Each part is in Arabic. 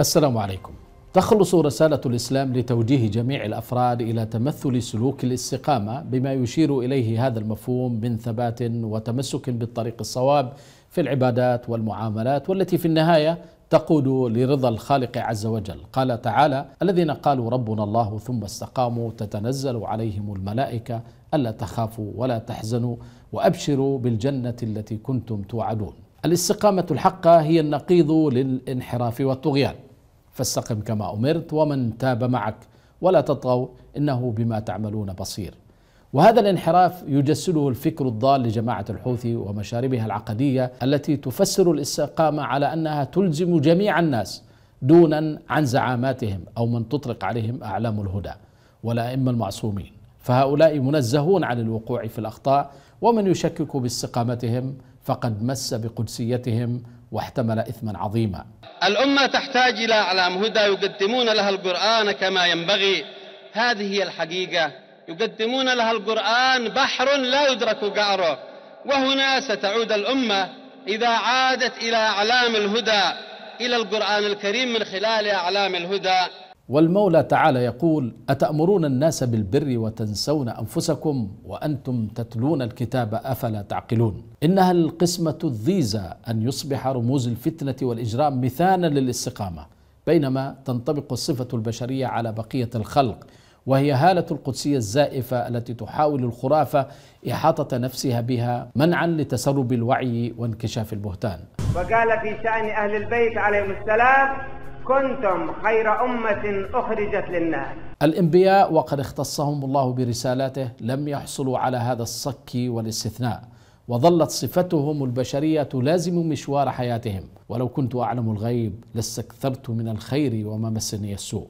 السلام عليكم تخلص رسالة الإسلام لتوجيه جميع الأفراد إلى تمثل سلوك الاستقامة بما يشير إليه هذا المفهوم من ثبات وتمسك بالطريق الصواب في العبادات والمعاملات والتي في النهاية تقود لرضا الخالق عز وجل قال تعالى الذين قالوا ربنا الله ثم استقاموا تتنزل عليهم الملائكة ألا تخافوا ولا تحزنوا وأبشروا بالجنة التي كنتم توعدون الاستقامة الحقة هي النقيض للانحراف والطغيان فاستقم كما أمرت ومن تاب معك ولا تطغوا إنه بما تعملون بصير وهذا الانحراف يجسده الفكر الضال لجماعة الحوثي ومشاربها العقدية التي تفسر الاستقامة على أنها تلزم جميع الناس دونا عن زعاماتهم أو من تطلق عليهم أعلام الهدى والأئمة المعصومين فهؤلاء منزهون عن الوقوع في الأخطاء ومن يشكك باستقامتهم فقد مس بقدسيتهم واحتمل إثما عظيما الأمة تحتاج إلى أعلام هدى يقدمون لها القرآن كما ينبغي هذه هي الحقيقة يقدمون لها القرآن بحر لا يدرك قعره وهنا ستعود الأمة إذا عادت إلى أعلام الهدى إلى القرآن الكريم من خلال أعلام الهدى والمولى تعالى يقول اتامرون الناس بالبر وتنسون انفسكم وانتم تتلون الكتاب افلا تعقلون انها القسمه الضيزه ان يصبح رموز الفتنه والاجرام مثالا للاستقامه بينما تنطبق الصفه البشريه على بقيه الخلق وهي هاله القدسيه الزائفه التي تحاول الخرافه احاطه نفسها بها منعا لتسرب الوعي وانكشاف البهتان وقال في شان اهل البيت عليهم السلام كنتم خير أمة أخرجت للناس الأنبياء وقد اختصهم الله برسالته لم يحصلوا على هذا الصك والاستثناء وظلت صفتهم البشرية تلازم مشوار حياتهم ولو كنت أعلم الغيب لاستكثرت من الخير وما مسني السوء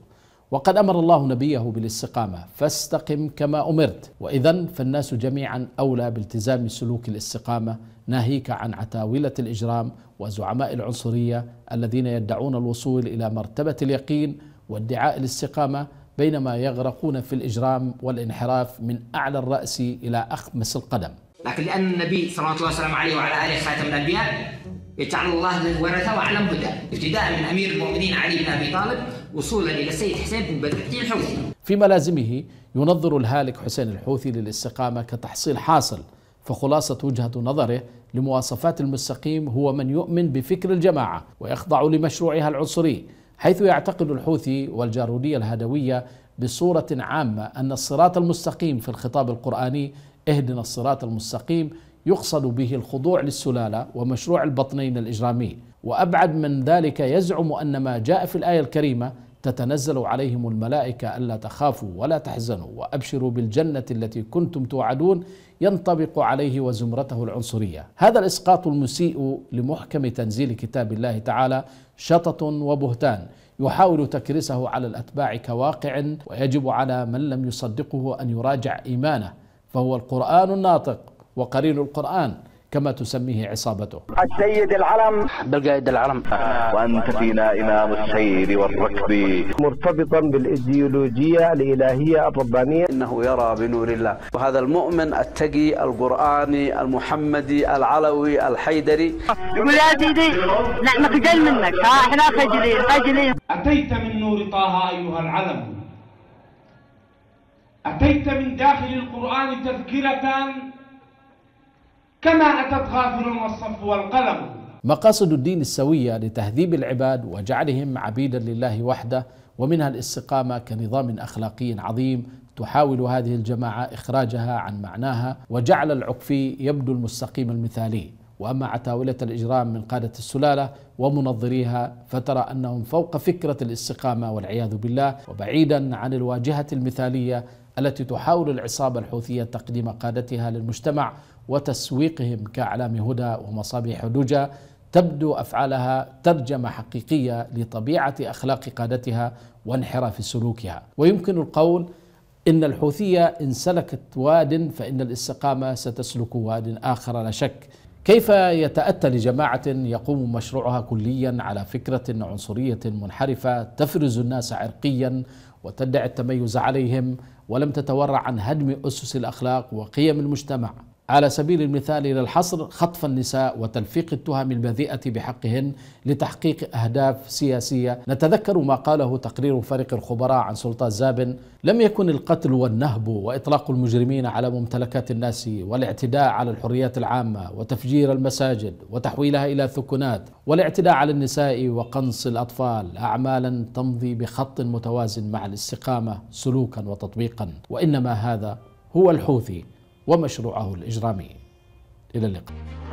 وقد امر الله نبيه بالاستقامه فاستقم كما امرت واذا فالناس جميعا اولى بالتزام سلوك الاستقامه ناهيك عن عتاوله الاجرام وزعماء العنصريه الذين يدعون الوصول الى مرتبه اليقين وادعاء الاستقامه بينما يغرقون في الاجرام والانحراف من اعلى الراس الى اخمس القدم. لكن لان النبي صلى الله عليه وسلم عليه وعلى اله خاتم الانبياء يجعل الله ورثه واعلم بدا ابتداء من امير المؤمنين علي بن ابي طالب وصولا الى السيد حسين بن بدر الدين الحوثي. في ملازمه ينظر الهالك حسين الحوثي للاستقامه كتحصيل حاصل فخلاصة وجهة نظره لمواصفات المستقيم هو من يؤمن بفكر الجماعة ويخضع لمشروعها العنصري حيث يعتقد الحوثي والجارودية الهدوية بصورة عامة أن الصراط المستقيم في الخطاب القرآني اهدنا الصراط المستقيم يقصد به الخضوع للسلالة ومشروع البطنين الإجرامي وأبعد من ذلك يزعم أن ما جاء في الآية الكريمة تتنزل عليهم الملائكة ألا تخافوا ولا تحزنوا وأبشروا بالجنة التي كنتم توعدون ينطبق عليه وزمرته العنصرية هذا الإسقاط المسيء لمحكم تنزيل كتاب الله تعالى شطط وبهتان يحاول تكريسه على الأتباع كواقع ويجب على من لم يصدقه أن يراجع إيمانه فهو القرآن الناطق وقرين القرآن كما تسميه عصابته السيد العلم بالقائد العلم وأنت فينا إمام السير والركب مرتبطا بالإيديولوجية الإلهية الربانية إنه يرى بنور الله وهذا المؤمن التقي القرآني المحمدي العلوي الحيدري يقول يا سيدي نحن خجل منك ها احنا خجلين خجلين أتيت من نور طه أيها العلم أتيت من داخل القرآن تذكرة كما أتت غافل والصف والقلم مقاصد الدين السوية لتهذيب العباد وجعلهم عبيدا لله وحده ومنها الاستقامة كنظام أخلاقي عظيم تحاول هذه الجماعة إخراجها عن معناها وجعل العكفي يبدو المستقيم المثالي وأما عتاولة الإجرام من قادة السلالة ومنظريها فترى أنهم فوق فكرة الاستقامة والعياذ بالله وبعيدا عن الواجهة المثالية التي تحاول العصابة الحوثية تقديم قادتها للمجتمع وتسويقهم كأعلام هدى ومصابيح دجى تبدو افعالها ترجمه حقيقيه لطبيعه اخلاق قادتها وانحراف سلوكها ويمكن القول ان الحوثيه ان سلكت واد فان الاستقامه ستسلك واد اخر لا شك كيف يتاتى لجماعه يقوم مشروعها كليا على فكره عنصريه منحرفه تفرز الناس عرقيا وتدعي التميز عليهم ولم تتورع عن هدم اسس الاخلاق وقيم المجتمع على سبيل المثال إلى الحصر خطف النساء وتلفيق التهم البذيئة بحقهن لتحقيق أهداف سياسية نتذكر ما قاله تقرير فريق الخبراء عن سلطان زابن لم يكن القتل والنهب وإطلاق المجرمين على ممتلكات الناس والاعتداء على الحريات العامة وتفجير المساجد وتحويلها إلى ثكنات والاعتداء على النساء وقنص الأطفال أعمالا تمضي بخط متوازن مع الاستقامة سلوكا وتطبيقا وإنما هذا هو الحوثي ومشروعه الإجرامي إلى اللقاء